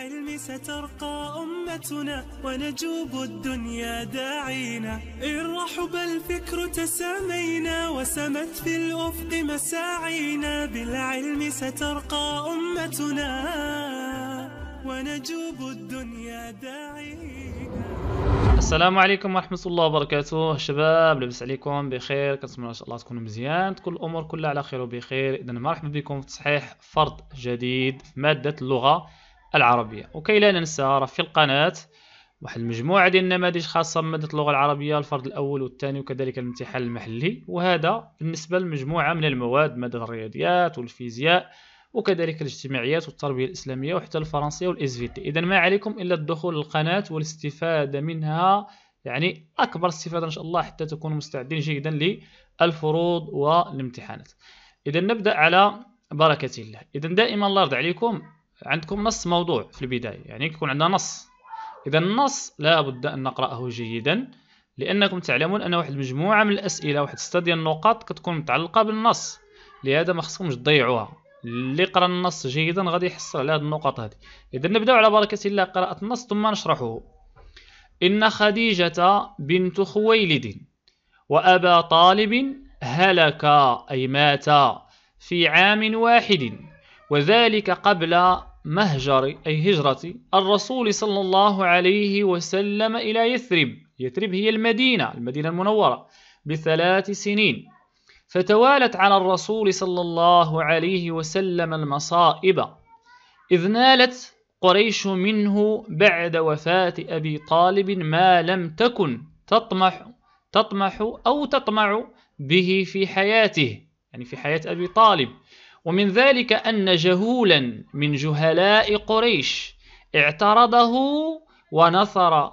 بالعلم سترقى أمتنا ونجوب الدنيا داعينا إن رحب الفكر تسامينا وسمت في الأفق مساعينا بالعلم سترقى أمتنا ونجوب الدنيا داعينا السلام عليكم ورحمة الله وبركاته شباب لاباس عليكم بخير كنتمنى ان شاء الله تكونوا مزيان تكون الامور كلها على خير وبخير اذا مرحبا بكم في تصحيح فرض جديد في مادة اللغة العربية وكي لا ننسى راه في القناة واحد المجموعة ديال النماذج خاصة بمادة اللغة العربية الفرد الأول والثاني وكذلك الامتحان المحلي وهذا بالنسبة لمجموعة من المواد مادة الرياضيات والفيزياء وكذلك الاجتماعيات والتربية الإسلامية وحتى الفرنسية والإس في تي إذا ما عليكم إلا الدخول للقناة والاستفادة منها يعني أكبر استفادة إن شاء الله حتى تكونوا مستعدين جيدا للفروض والامتحانات إذا نبدأ على بركة الله إذا دائما الله يرضى عليكم عندكم نص موضوع في البداية يعني يكون عندنا نص إذا النص لابد أن نقرأه جيدا لأنكم تعلمون أن واحد المجموعة من الأسئلة واحد ستة ديال النقاط كتكون متعلقة بالنص لهذا ما خصكمش تضيعوها اللي قرا النص جيدا غادي يحصل على هذه النقاط هذه إذا نبداو على بركة الله قراءة النص ثم نشرحه إن خديجة بنت خويلد وأبا طالب هلك أي مات في عام واحد وذلك قبل مهجر أي هجرة الرسول صلى الله عليه وسلم إلى يثرب يثرب هي المدينة المدينة المنورة بثلاث سنين فتوالت على الرسول صلى الله عليه وسلم المصائب إذ نالت قريش منه بعد وفاة أبي طالب ما لم تكن تطمح تطمح أو تطمع به في حياته يعني في حياة أبي طالب ومن ذلك أن جهولا من جهلاء قريش اعترضه ونثر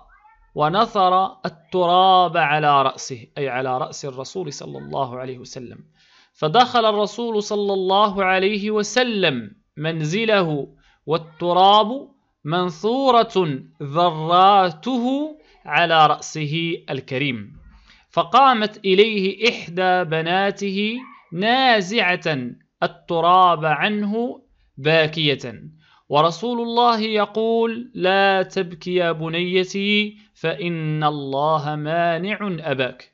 ونثر التراب على رأسه أي على رأس الرسول صلى الله عليه وسلم فدخل الرسول صلى الله عليه وسلم منزله والتراب منثورة ذراته على رأسه الكريم فقامت إليه إحدى بناته نازعة التراب عنه باكية ورسول الله يقول لا تبكي يا بنيتي فإن الله مانع أباك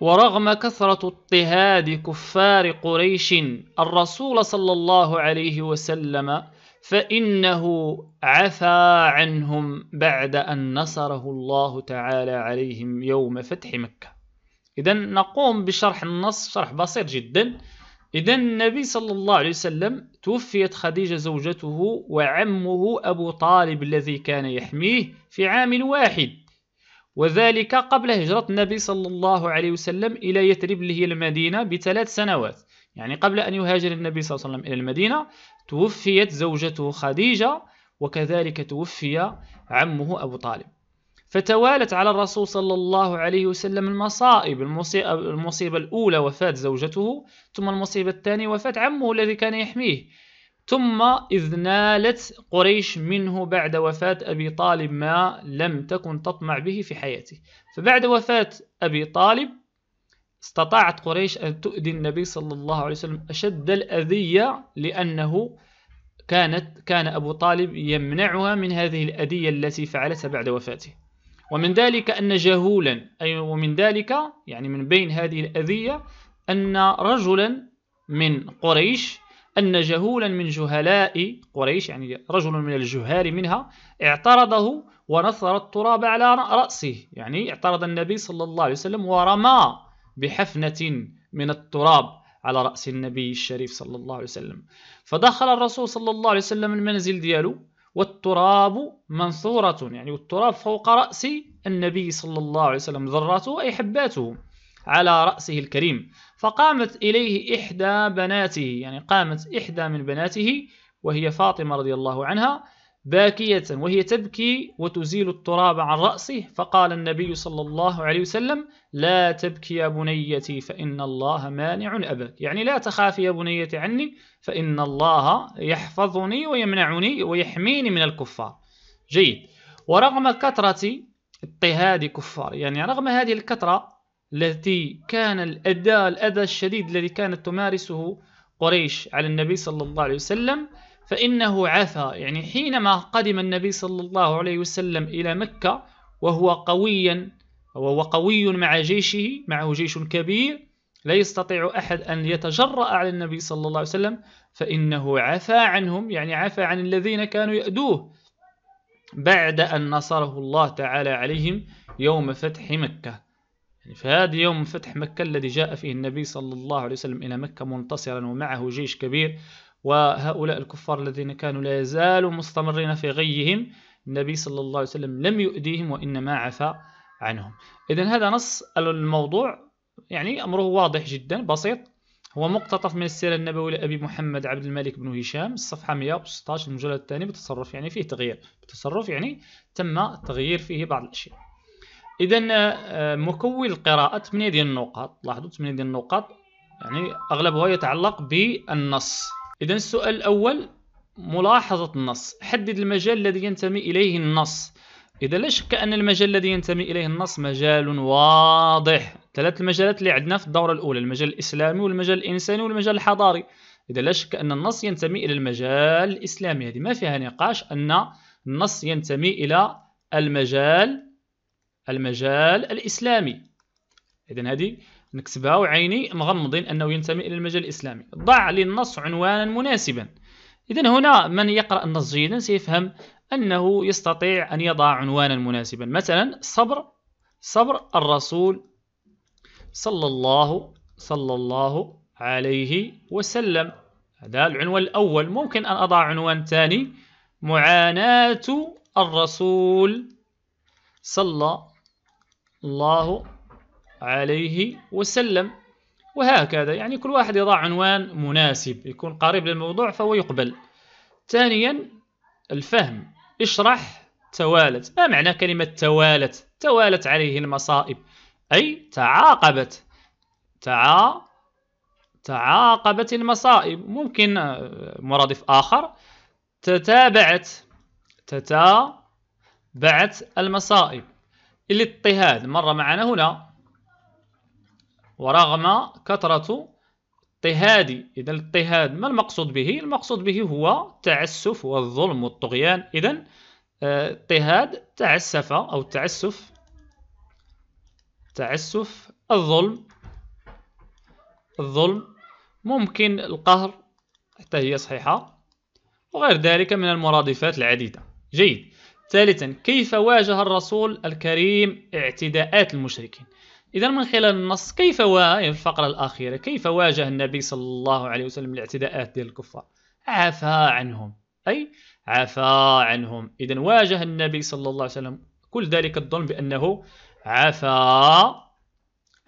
ورغم كثرة اضطهاد كفار قريش الرسول صلى الله عليه وسلم فإنه عفى عنهم بعد أن نصره الله تعالى عليهم يوم فتح مكة إذا نقوم بشرح النص شرح بسيط جدا إذا النبي صلى الله عليه وسلم توفيت خديجة زوجته وعمه أبو طالب الذي كان يحميه في عام واحد وذلك قبل هجرة النبي صلى الله عليه وسلم إلى يثرب اللي هي المدينة بثلاث سنوات يعني قبل أن يهاجر النبي صلى الله عليه وسلم إلى المدينة توفيت زوجته خديجة وكذلك توفي عمه أبو طالب فتوالت على الرسول صلى الله عليه وسلم المصائب المصيبة الأولى وفاة زوجته ثم المصيبة الثانية وفاة عمه الذي كان يحميه ثم إذ نالت قريش منه بعد وفاة أبي طالب ما لم تكن تطمع به في حياته فبعد وفاة أبي طالب استطاعت قريش أن تؤذي النبي صلى الله عليه وسلم أشد الأذية لأنه كانت كان أبو طالب يمنعها من هذه الأذية التي فعلتها بعد وفاته ومن ذلك أن جهولا أي ومن ذلك يعني من بين هذه الأذية أن رجلا من قريش أن جهولا من جهلاء قريش يعني رجل من الجهال منها اعترضه ونثر التراب على رأسه يعني اعترض النبي صلى الله عليه وسلم ورمى بحفنة من التراب على رأس النبي الشريف صلى الله عليه وسلم فدخل الرسول صلى الله عليه وسلم المنزل دياله والتراب منثورة يعني والتراب فوق رأس النبي صلى الله عليه وسلم ذراته أي حباته على رأسه الكريم فقامت إليه إحدى بناته يعني قامت إحدى من بناته وهي فاطمة رضي الله عنها باكية وهي تبكي وتزيل التراب عن رأسه فقال النبي صلى الله عليه وسلم لا تبكي يا بنيتي فإن الله مانع أباك يعني لا تخافي يا بنيتي عني فإن الله يحفظني ويمنعني ويحميني من الكفار جيد ورغم كثرة اضطهاد كفار يعني رغم هذه الكثرة التي كان الأداء الأذى الشديد الذي كانت تمارسه قريش على النبي صلى الله عليه وسلم فإنه عفى يعني حينما قدم النبي صلى الله عليه وسلم إلى مكة وهو قويا وهو قوي مع جيشه معه جيش كبير لا يستطيع أحد أن يتجرأ على النبي صلى الله عليه وسلم فإنه عفى عنهم يعني عفى عن الذين كانوا يأدوه بعد أن نصره الله تعالى عليهم يوم فتح مكة يعني هذا يوم فتح مكة الذي جاء فيه النبي صلى الله عليه وسلم إلى مكة منتصرا ومعه جيش كبير وهؤلاء الكفار الذين كانوا لا يزالوا مستمرين في غيهم النبي صلى الله عليه وسلم لم يؤذيهم وإنما عفى عنهم إذا هذا نص الموضوع يعني أمره واضح جدا بسيط هو مقتطف من السيرة النبوية لأبي محمد عبد الملك بن هشام الصفحة 116 المجلد الثاني بتصرف يعني فيه تغيير بتصرف يعني تم التغيير فيه بعض الأشياء إذا آه، مكون القراءة 8 ديال النقاط لاحظوا 8 ديال النقاط يعني أغلبها يتعلق بالنص إذا السؤال الأول ملاحظة النص حدد المجال الذي ينتمي إليه النص إذا لا شك أن المجال الذي ينتمي إليه النص مجال واضح ثلاث المجالات اللي عندنا في الدورة الأولى المجال الإسلامي والمجال الإنساني والمجال الحضاري إذا لا شك أن النص ينتمي إلى المجال الإسلامي هذه ما فيها نقاش أن النص ينتمي إلى المجال المجال الإسلامي إذا هذه نكتبها وعيني مغمضين أنه ينتمي إلى المجال الإسلامي ضع للنص عنوانا مناسبا إذا هنا من يقرأ النص جيدا سيفهم أنه يستطيع أن يضع عنوانا مناسبا مثلا صبر صبر الرسول صلى الله صلى الله عليه وسلم هذا العنوان الأول ممكن أن أضع عنوان ثاني معاناة الرسول صلى الله عليه وسلم وهكذا يعني كل واحد يضع عنوان مناسب يكون قريب للموضوع فهو يقبل ثانيا الفهم اشرح توالت ما معنى كلمة توالت توالت عليه المصائب أي تعاقبت تعا تعاقبت المصائب ممكن آه، مرادف آخر تتابعت تتابعت المصائب الاضطهاد مر معنا هنا ورغم كثرة اضطهادي إذا الاضطهاد ما المقصود به المقصود به هو التعسف والظلم والطغيان إذا آه، اضطهاد تعسف أو تعسف تعسف الظلم الظلم ممكن القهر حتى هي صحيحة وغير ذلك من المرادفات العديدة جيد ثالثا كيف واجه الرسول الكريم اعتداءات المشركين إذا من خلال النص كيف و... يعني الفقرة الأخيرة كيف واجه النبي صلى الله عليه وسلم الاعتداءات ديال الكفار عفى عنهم أي عفى عنهم إذا واجه النبي صلى الله عليه وسلم كل ذلك الظلم بأنه عفى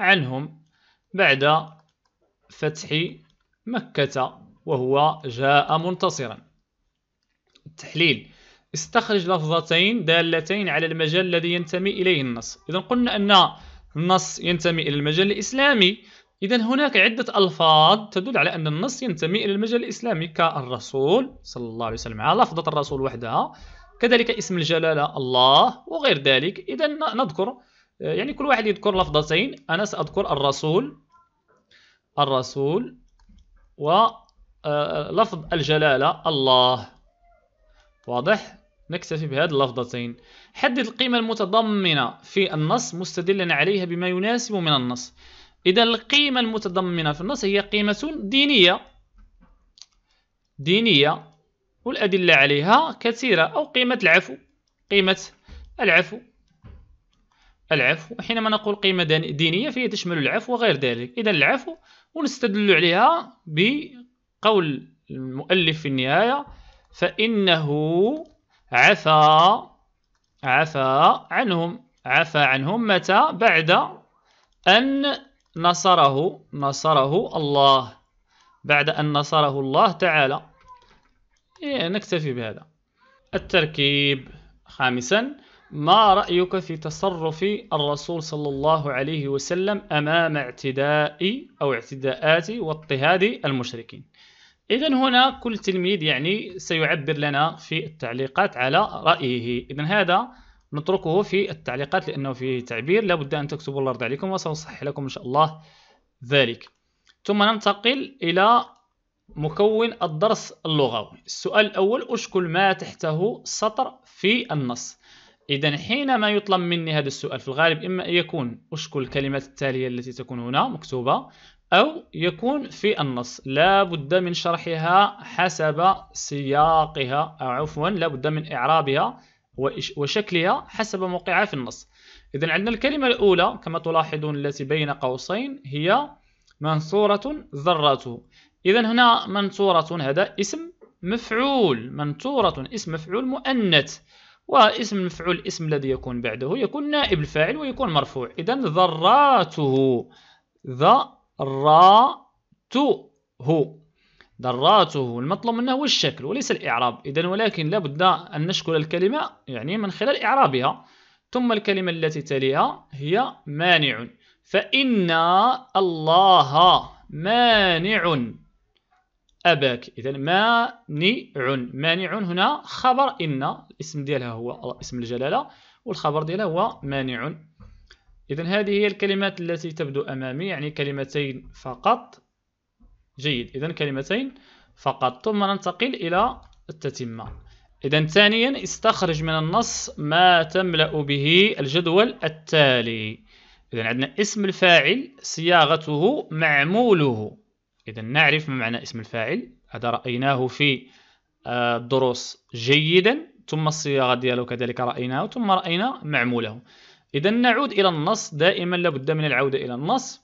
عنهم بعد فتح مكة وهو جاء منتصرا التحليل استخرج لفظتين دالتين على المجال الذي ينتمي إليه النص إذا قلنا أن النص ينتمي إلى المجال الإسلامي إذا هناك عدة ألفاظ تدل على أن النص ينتمي إلى المجال الإسلامي كالرسول صلى الله عليه وسلم على لفظة الرسول وحدها كذلك اسم الجلالة الله وغير ذلك إذا نذكر آه، يعني كل واحد يذكر لفظتين أنا سأذكر الرسول الرسول ولفظ آه، الجلالة الله واضح نكتفي بهذه اللفظتين حدد القيمة المتضمنة في النص مستدلا عليها بما يناسب من النص إذا القيمة المتضمنة في النص هي قيمة دينية دينية والأدلة عليها كثيرة أو قيمة العفو قيمة العفو العفو حينما نقول قيمة دينية فهي تشمل العفو وغير ذلك إذا العفو ونستدل عليها بقول المؤلف في النهاية فإنه عفا عفا عنهم عفا عنهم متى بعد أن نصره نصره الله بعد أن نصره الله تعالى إيه نكتفي بهذا التركيب خامسا ما رأيك في تصرف الرسول صلى الله عليه وسلم أمام اعتداء أو اعتداءات واضطهاد المشركين إذا هنا كل تلميذ يعني سيعبر لنا في التعليقات على رأيه إذا هذا نتركه في التعليقات لأنه فيه تعبير لابد أن تكتبوا الله يرضى عليكم وسأصحح لكم إن شاء الله ذلك ثم ننتقل إلى مكون الدرس اللغوي السؤال الأول أشكل ما تحته سطر في النص إذا حينما يطلب مني هذا السؤال في الغالب إما أن يكون أشكل الكلمات التالية التي تكون هنا مكتوبة أو يكون في النص لا بد من شرحها حسب سياقها أو عفوا لا بد من إعرابها وشكلها حسب موقعها في النص إذا عندنا الكلمة الأولى كما تلاحظون التي بين قوسين هي منصورة ذراته إذا هنا منصورة هذا اسم مفعول منصورة اسم مفعول مؤنث واسم المفعول الاسم الذي يكون بعده يكون نائب الفاعل ويكون مرفوع إذا ذراته ذا راته دراته المطلوب منه هو الشكل وليس الإعراب إذا ولكن لابد أن نشكل الكلمة يعني من خلال إعرابها ثم الكلمة التي تليها هي مانع فإن الله مانع أباك إذا مانع مانع هنا خبر إن الاسم ديالها هو اسم الجلالة والخبر ديالها هو مانع إذا هذه هي الكلمات التي تبدو أمامي يعني كلمتين فقط جيد إذا كلمتين فقط ثم ننتقل إلى التتمة إذا ثانيا استخرج من النص ما تملأ به الجدول التالي إذا عندنا اسم الفاعل صياغته معموله إذا نعرف ما معنى اسم الفاعل هذا رأيناه في الدروس آه، جيدا ثم الصياغة دياله كذلك رأيناه ثم رأينا معموله إذا نعود إلى النص دائما لابد من العودة إلى النص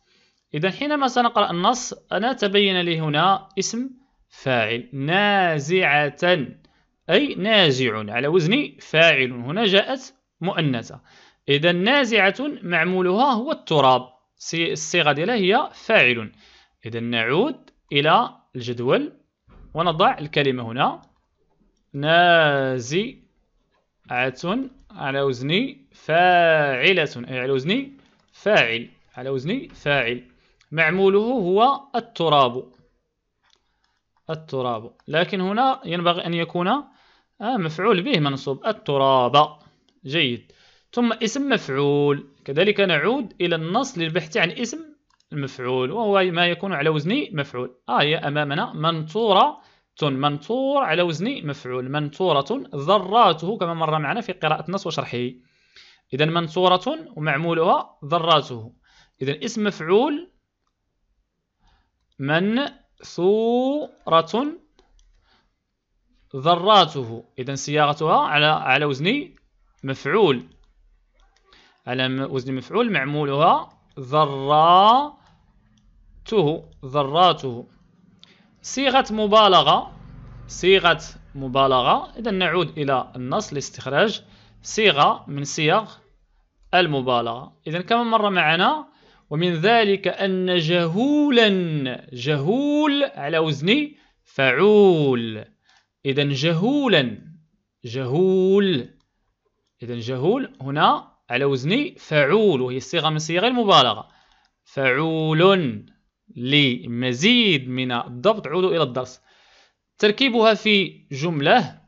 إذا حينما سنقرأ النص أنا تبين لي هنا اسم فاعل نازعة أي نازع على وزن فاعل هنا جاءت مؤنثة إذا نازعة معمولها هو التراب الصيغة ديالها هي فاعل إذا نعود إلى الجدول ونضع الكلمة هنا نازعة على وزن فاعلة أي على وزن فاعل على وزن فاعل معموله هو التراب التراب لكن هنا ينبغي أن يكون آه، مفعول به منصوب التراب جيد ثم اسم مفعول كذلك نعود إلى النص للبحث عن اسم المفعول وهو ما يكون على وزن مفعول آية آه أمامنا منثورة منثور على وزن مفعول منثورة ذراته كما مر معنا في قراءة النص وشرحه إذا منصورة ومعمولها ذراته إذا اسم مفعول منثورة ذراته إذا صياغتها على على وزن مفعول على وزن مفعول معمولها ذراته ذراته صيغة مبالغة صيغة مبالغة إذا نعود إلى النص لاستخراج صيغة من صيغ المبالغة إذا كما مر معنا ومن ذلك أن جهولا جهول على وزن فعول إذا جهولا جهول إذا جهول هنا على وزن فعول وهي صيغة من صيغ المبالغة فعول لمزيد من الضبط عودوا إلى الدرس تركيبها في جملة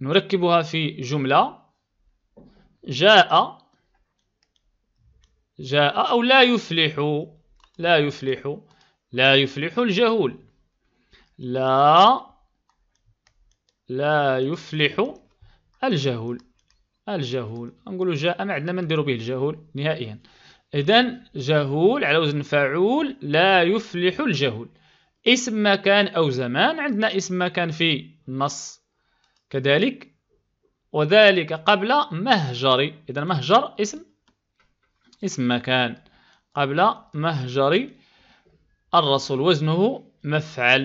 نركبها في جملة جاء جاء أو لا يفلح لا يفلح لا يفلح الجهول لا لا يفلح الجهول الجهول نقولوا جاء ما عندنا ما نديروا به الجهول نهائيا اذا جهول على وزن فاعول لا يفلح الجهول اسم مكان او زمان عندنا اسم مكان في نص كذلك وذلك قبل مهجر إذا مهجر اسم اسم مكان قبل مهجر الرسول وزنه مفعل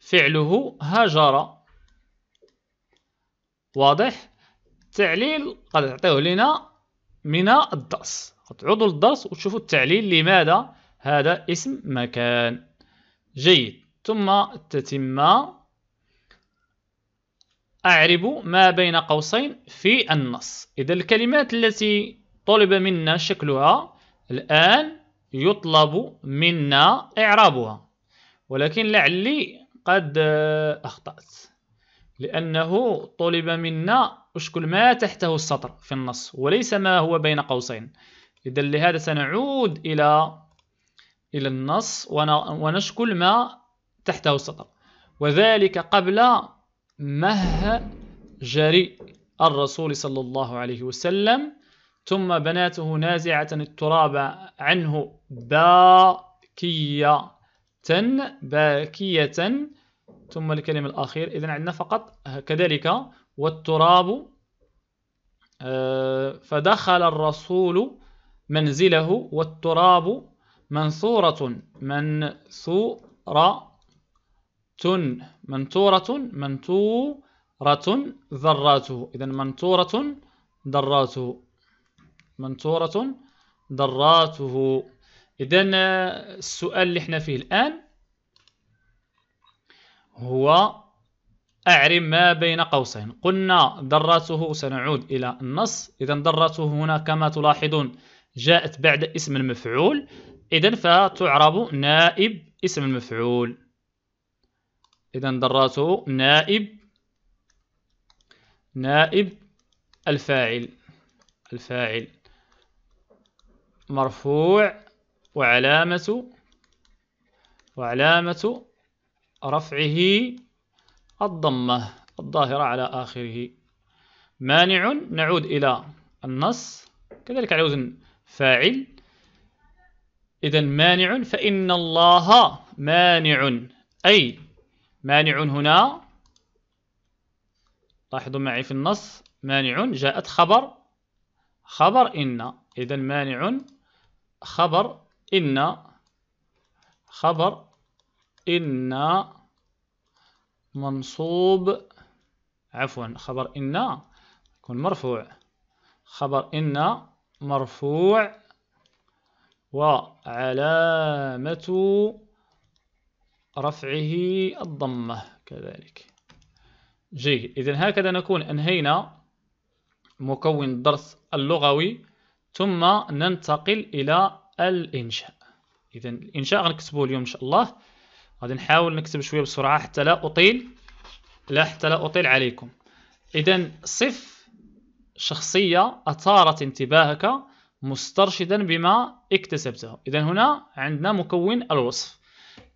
فعله هجر واضح التعليل قد تعطيه لنا من الدرس تعودوا للدرس وتشوفوا التعليل لماذا هذا اسم مكان جيد ثم التتمه أعرب ما بين قوسين في النص إذا الكلمات التي طلب منا شكلها الآن يطلب منا إعرابها ولكن لعلي قد آه، أخطأت لأنه طلب منا أشكل ما تحته السطر في النص وليس ما هو بين قوسين إذا لهذا سنعود إلى إلى النص ونشكل ما تحته السطر وذلك قبل مهجر الرسول صلى الله عليه وسلم ثم بناته نازعة التراب عنه باكية باكية ثم الكلمة الأخير إذا عندنا فقط كذلك والتراب آه، فدخل الرسول منزله والتراب منثورة منثورة منتورة منتورة ذراته إذا منتورة ذراته منتورة ذراته إذا السؤال اللي احنا فيه الآن هو أعرف ما بين قوسين قلنا ذراته سنعود إلى النص إذا ذراته هنا كما تلاحظون جاءت بعد اسم المفعول إذا فتعرب نائب اسم المفعول إذا دراسه نائب نائب الفاعل الفاعل مرفوع وعلامة وعلامة رفعه الضمة الظاهرة على آخره مانع نعود إلى النص كذلك على وزن فاعل إذا مانع فإن الله مانع أي مانع هنا لاحظوا معي في النص مانع جاءت خبر خبر إن إذا مانع خبر إن خبر إن منصوب عفوا خبر إن يكون مرفوع خبر إن مرفوع وعلامة رفعه الضمة كذلك جيد إذا هكذا نكون أنهينا مكون الدرس اللغوي ثم ننتقل إلى الإنشاء إذا الإنشاء غنكتبوه اليوم إن شاء الله غادي نحاول نكتب شوية بسرعة حتى لا أطيل لا حتى لا أطيل عليكم إذا صف شخصية أثارت انتباهك مسترشدا بما اكتسبته إذا هنا عندنا مكون الوصف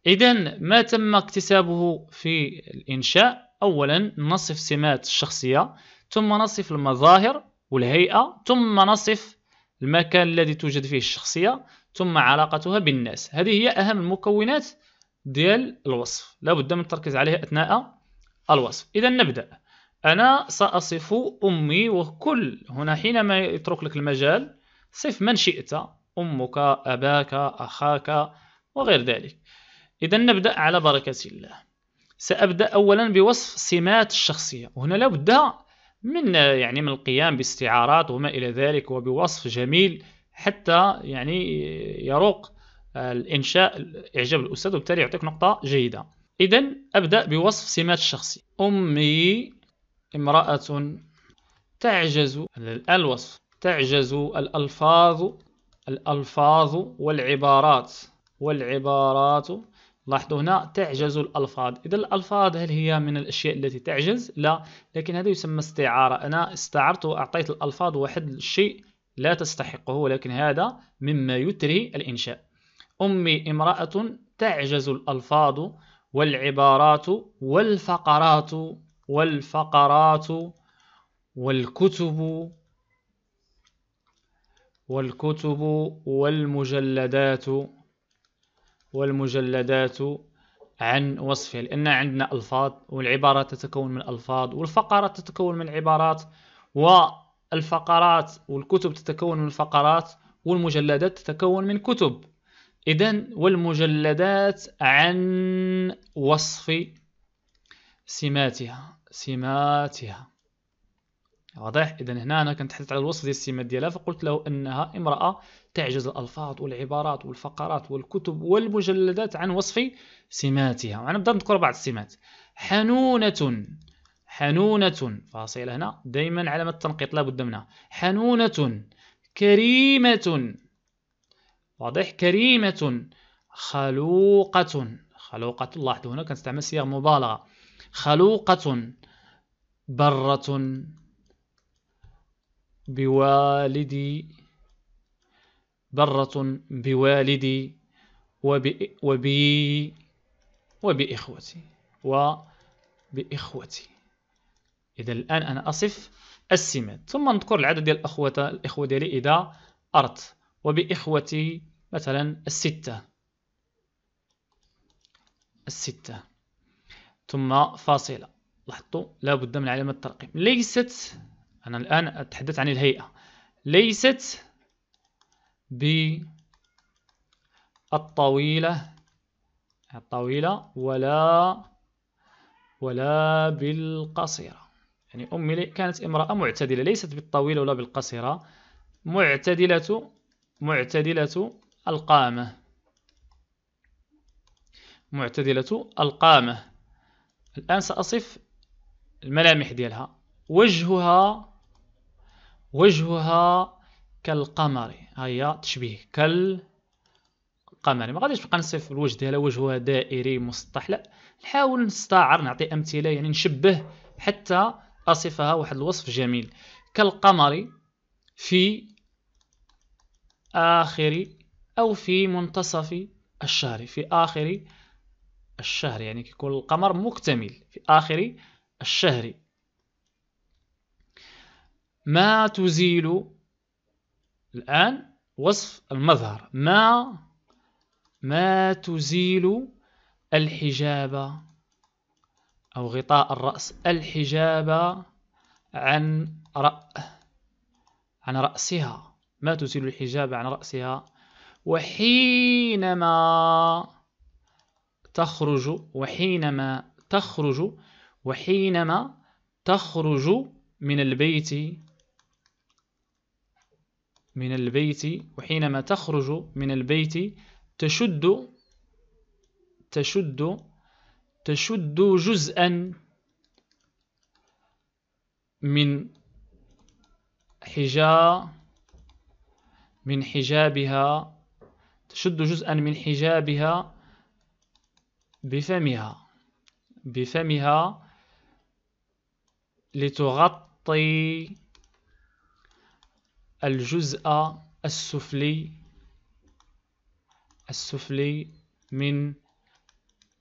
إذا ما تم اكتسابه في الإنشاء أولا نصف سمات الشخصية ثم نصف المظاهر والهيئة ثم نصف المكان الذي توجد فيه الشخصية ثم علاقتها بالناس هذه هي أهم المكونات ديال الوصف لابد من التركيز عليها أثناء الوصف إذا نبدأ أنا سأصف أمي وكل هنا حينما يترك لك المجال صف من شئت أمك أباك أخاك وغير ذلك إذا نبدأ على بركة الله سأبدأ أولا بوصف سمات الشخصية وهنا لابد من يعني من القيام باستعارات وما إلى ذلك وبوصف جميل حتى يعني يروق الإنشاء إعجاب الأستاذ وبالتالي يعطيك نقطة جيدة إذا أبدأ بوصف سمات الشخصية أمي امرأة تعجز الآن الوصف تعجز الألفاظ الألفاظ والعبارات والعبارات لاحظوا هنا تعجز الألفاظ إذا الألفاظ هل هي من الأشياء التي تعجز؟ لا لكن هذا يسمى استعارة أنا استعرت وأعطيت الألفاظ واحد الشيء لا تستحقه ولكن هذا مما يتري الإنشاء أمي امرأة تعجز الألفاظ والعبارات والفقرات والفقرات والكتب والكتب والمجلدات والمجلدات عن وصفه لأن عندنا ألفاظ والعبارات تتكون من ألفاظ والفقرات تتكون من عبارات والفقرات والكتب تتكون من فقرات والمجلدات تتكون من كتب إذا والمجلدات عن وصف سماتها سماتها واضح اذا هنا انا كنت حطيت على الوصف ديال السمات ديالها فقلت له انها امراه تعجز الالفاظ والعبارات والفقرات والكتب والمجلدات عن وصف سماتها وانا نبدا نذكر بعض السمات حنونه حنونه فاصله هنا دائما علامه التنقيط لابد منها حنونه كريمه واضح كريمه خلوقه خلوقه لاحظوا هنا كنستعمل صيغ مبالغه خلوقه برة بوالدي برة بوالدي وبي, وبي وبإخوتي وبإخوتي إذا الآن أنا أصف السمات ثم نذكر العدد ديال الأخوة الإخوة ديالي إذا أردت وبإخوتي مثلا الستة الستة ثم فاصلة لاحظتوا لابد من علامة الترقيم ليست أنا الآن أتحدث عن الهيئة ليست بالطويلة الطويلة ولا ولا بالقصيرة يعني أمي كانت امرأة معتدلة ليست بالطويلة ولا بالقصيرة معتدلة معتدلة القامة معتدلة القامة الآن سأصف الملامح ديالها وجهها وجهها كالقمر هيا تشبيه كالقمر ما غاديش نبقى نصف الوجه ديالها وجهها دائري مسطح لا نحاول نستعر نعطي امثله يعني نشبه حتى اصفها واحد الوصف جميل كالقمر في آخر أو في منتصف الشهر في آخر الشهر يعني كيكون القمر مكتمل في آخر الشهر ما تزيل الآن وصف المظهر ما ما تزيل الحجاب أو غطاء الرأس الحجاب عن رأ عن رأسها ما تزيل الحجاب عن رأسها وحينما تخرج وحينما تخرج وحينما تخرج من البيت من البيت وحينما تخرج من البيت تشد تشد تشد جزءا من حجاب من حجابها تشد جزءا من حجابها بفمها بفمها لتغطي الجزء السفلي السفلي من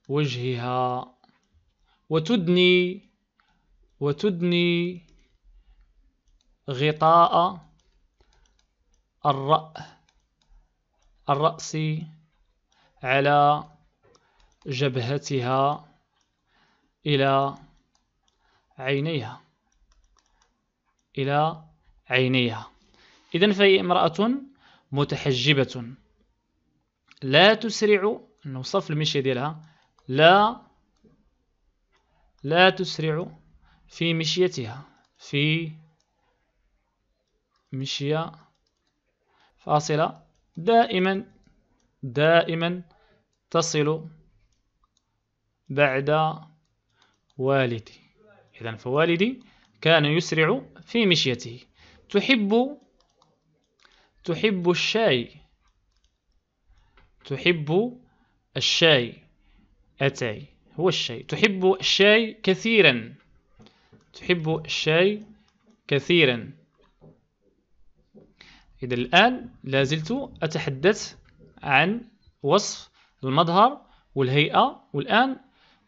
وجهها وتدني وتدني غطاء الرأ الرأس على جبهتها إلى عينيها إلى عينيها إذا فهي امرأة متحجبة لا تسرع نوصف المشية ديالها لا لا تسرع في مشيتها في مشية فاصلة دائما دائما تصل بعد والدي إذا فوالدي كان يسرع في مشيته تحب تحب الشاي تحب الشاي أتاي هو الشاي تحب الشاي كثيرا تحب الشاي كثيرا إذا الآن لازلت أتحدث عن وصف المظهر والهيئة والآن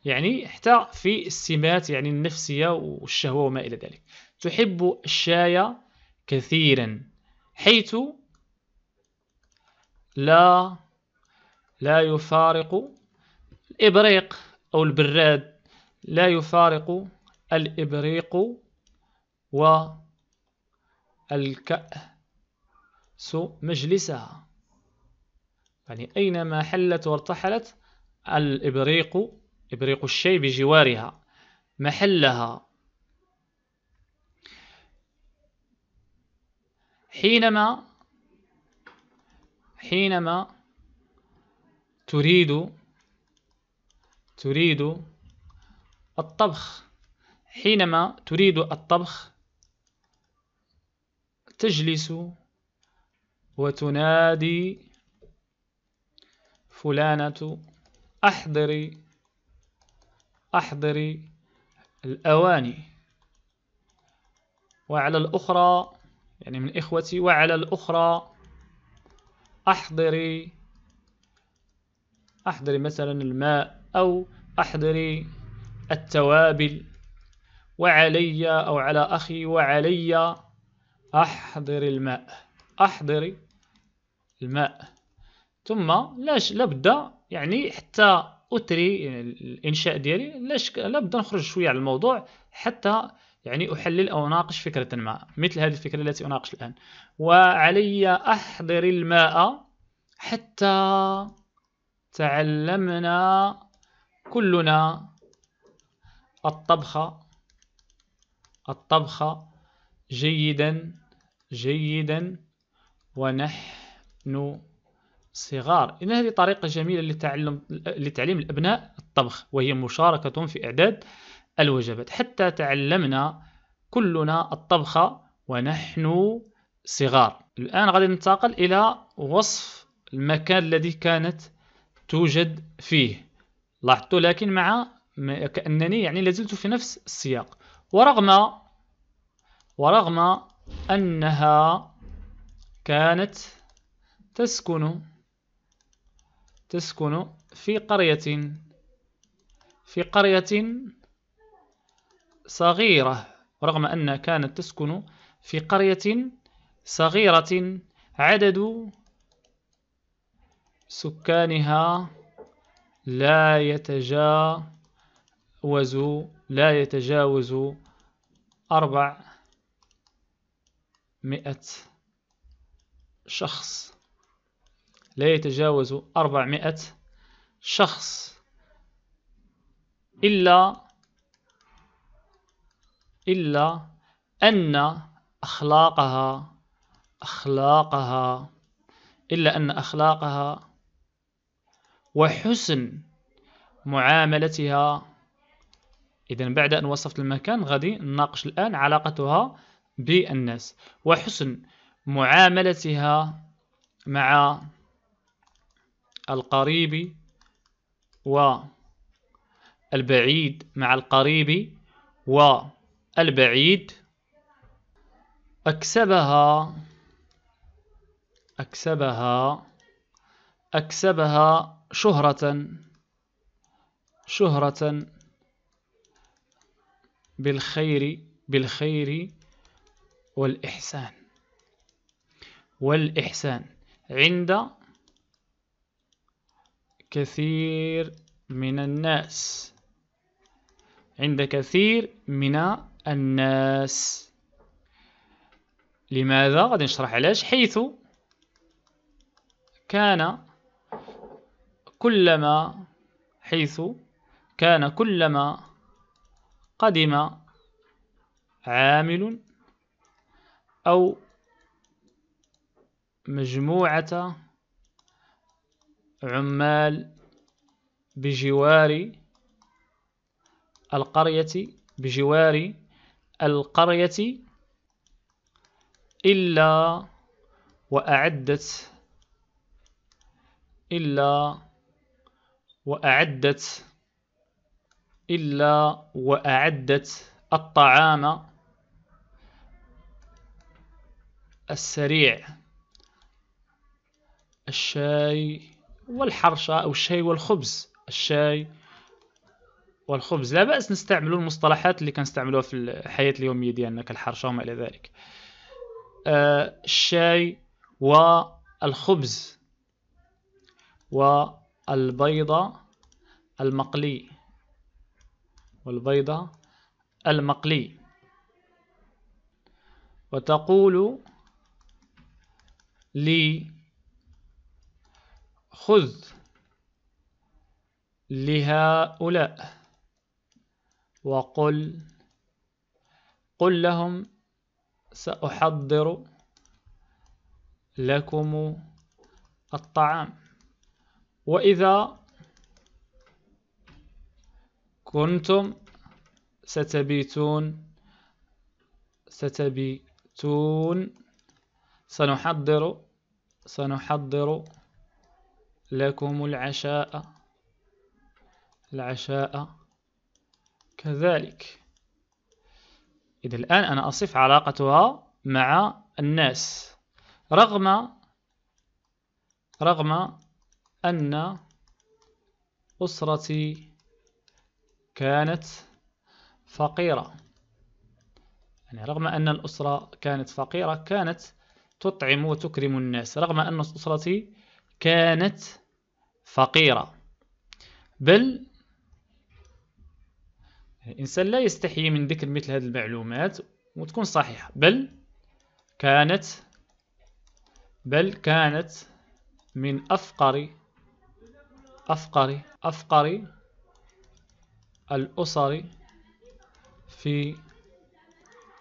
يعني حتى في السمات يعني النفسية والشهوة وما إلى ذلك تحب الشاي كثيرا حيث لا لا يفارق الإبريق أو البراد لا يفارق الإبريق والكأس مجلسها يعني أينما حلت وارتحلت الإبريق إبريق الشيء بجوارها محلها حينما حينما تريد تريد الطبخ حينما تريد الطبخ تجلس وتنادي فلانة أحضري أحضري الأواني وعلى الأخرى يعني من إخوتي وعلى الأخرى أحضري أحضري مثلا الماء أو أحضري التوابل وعلي أو على أخي وعلي أحضري الماء أحضري الماء ثم لاش لابد يعني حتى أتري يعني الإنشاء ديالي لاش لابد نخرج شوية على الموضوع حتى يعني أحلل أو أناقش فكرة ما مثل هذه الفكرة التي أناقش الآن وعلي أحضر الماء حتى تعلمنا كلنا الطبخ الطبخ جيدا جيدا ونحن صغار إن هذه طريقة جميلة لتعلم لتعليم الأبناء الطبخ وهي مشاركه في إعداد الوجبات حتى تعلمنا كلنا الطبخة ونحن صغار الآن غادي ننتقل إلى وصف المكان الذي كانت توجد فيه لاحظتوا لكن مع كأنني يعني لازلت في نفس السياق ورغم ورغم أنها كانت تسكن تسكن في قرية في قرية صغيرة رغم أنها كانت تسكن في قرية صغيرة عدد سكانها لا يتجاوز لا يتجاوز أربع مئة شخص لا يتجاوز مئة شخص إلا إلا أن أخلاقها أخلاقها إلا أن أخلاقها وحسن معاملتها إذا بعد أن وصفت المكان غادي نناقش الآن علاقتها بالناس وحسن معاملتها مع القريب والبعيد مع القريب و البعيد أكسبها أكسبها أكسبها شهرة شهرة بالخير بالخير والإحسان والإحسان عند كثير من الناس عند كثير من الناس لماذا غادي نشرح علاش حيث كان كلما حيث كان كلما قدم عامل أو مجموعة عمال بجوار القرية بجوار القرية إلا وأعدت إلا وأعدت إلا وأعدت الطعام السريع الشاي والحرشة أو الشاي والخبز الشاي والخبز لا باس نستعملوا المصطلحات اللي كنستعملوها في الحياه اليوميه ديالنا كالحرشه وما الى ذلك آه، الشاي والخبز والبيضة المقلي والبيضة المقلي وتقول لي خذ لهؤلاء وقل قل لهم سأحضر لكم الطعام وإذا كنتم ستبيتون ستبيتون سنحضر سنحضر لكم العشاء العشاء كذلك إذا الآن أنا أصف علاقتها مع الناس رغم رغم أن أسرتي كانت فقيرة يعني رغم أن الأسرة كانت فقيرة كانت تطعم وتكرم الناس رغم أن أسرتي كانت فقيرة بل الإنسان لا يستحي من ذكر مثل هذه المعلومات وتكون صحيحة بل كانت بل كانت من أفقر أفقر أفقر الأسر في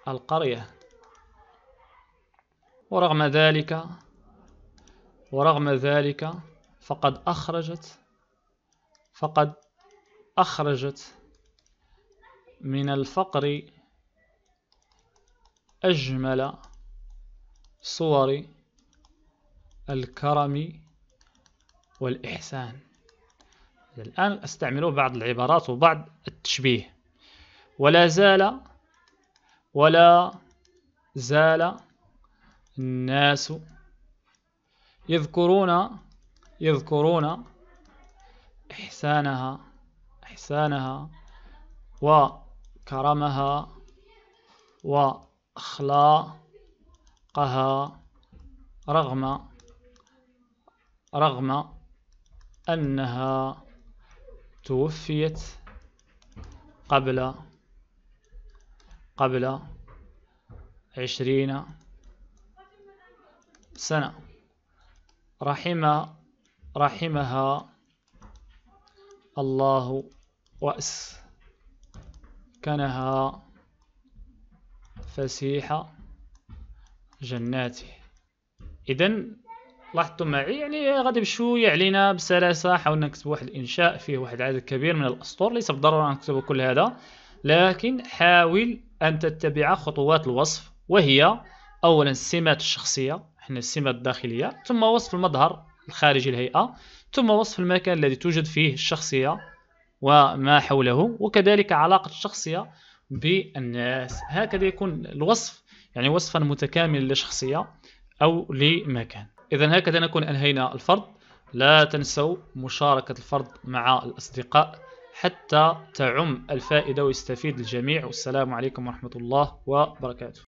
القرية ورغم ذلك ورغم ذلك فقد أخرجت فقد أخرجت من الفقر أجمل صور الكرم والإحسان الآن أستعمل بعض العبارات وبعض التشبيه ولا زال ولا زال الناس يذكرون يذكرون إحسانها إحسانها و كرمها وأخلاقها رغم رغم أنها توفيت قبل قبل عشرين سنة رحم رحمها الله وأس كانها فسيح جناته اذا لاحظتم معي يعني غادي بشويه علينا بسلاسه حاولنا نكتب واحد الانشاء فيه واحد العدد كبير من الاسطور ليس بالضروره نكتب كل هذا لكن حاول ان تتبع خطوات الوصف وهي اولا السمات الشخصيه احنا السمات الداخليه ثم وصف المظهر الخارجي الهيئه ثم وصف المكان الذي توجد فيه الشخصيه وما حوله وكذلك علاقة الشخصية بالناس هكذا يكون الوصف يعني وصفا متكاملا لشخصية أو لمكان إذا هكذا نكون أنهينا الفرض لا تنسوا مشاركة الفرض مع الأصدقاء حتى تعم الفائدة ويستفيد الجميع والسلام عليكم ورحمة الله وبركاته